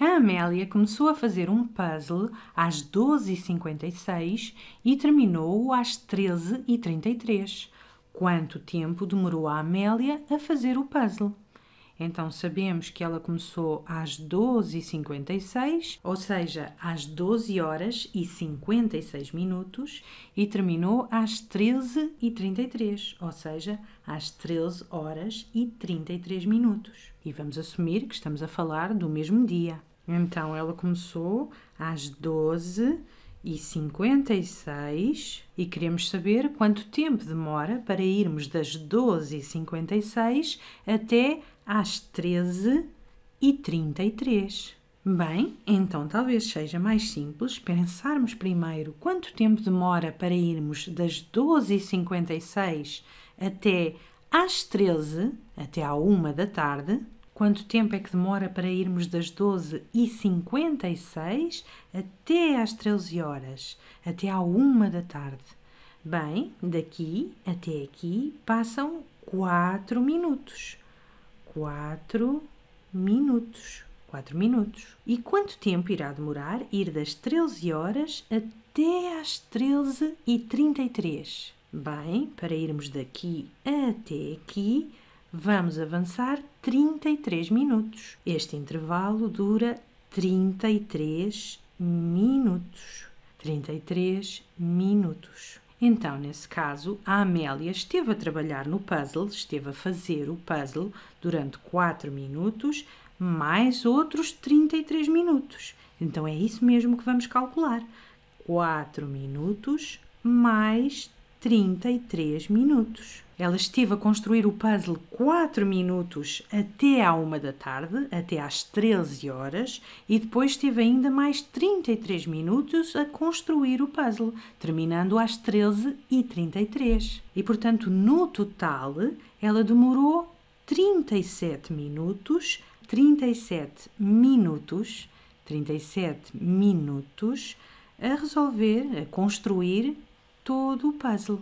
a Amélia começou a fazer um puzzle às 12h56 e terminou-o às 13h33. Quanto tempo demorou a Amélia a fazer o puzzle? Então sabemos que ela começou às 12h56, ou seja, às 12 horas e 56 minutos, e terminou às 13h33, ou seja, às 13 horas e 33 minutos. E vamos assumir que estamos a falar do mesmo dia. Então ela começou às 12 e 56 e queremos saber quanto tempo demora para irmos das 12 e 56 até às 13 e 33. Bem, então talvez seja mais simples pensarmos primeiro quanto tempo demora para irmos das 12h56 até às 13, até à 1 da tarde, Quanto tempo é que demora para irmos das 12h56 até às 13 horas, até à 1 da tarde? Bem, daqui até aqui passam 4 minutos. 4 minutos. 4 minutos. E quanto tempo irá demorar ir das 13 horas até às 13h33? Bem, para irmos daqui até aqui, Vamos avançar 33 minutos. Este intervalo dura 33 minutos. 33 minutos. Então, nesse caso, a Amélia esteve a trabalhar no puzzle, esteve a fazer o puzzle durante 4 minutos, mais outros 33 minutos. Então, é isso mesmo que vamos calcular. 4 minutos mais 33 minutos. Ela esteve a construir o puzzle 4 minutos até à 1 da tarde, até às 13 horas, e depois esteve ainda mais 33 minutos a construir o puzzle, terminando às 13 h 33. E portanto, no total, ela demorou 37 minutos, 37 minutos, 37 minutos a resolver, a construir todo o puzzle.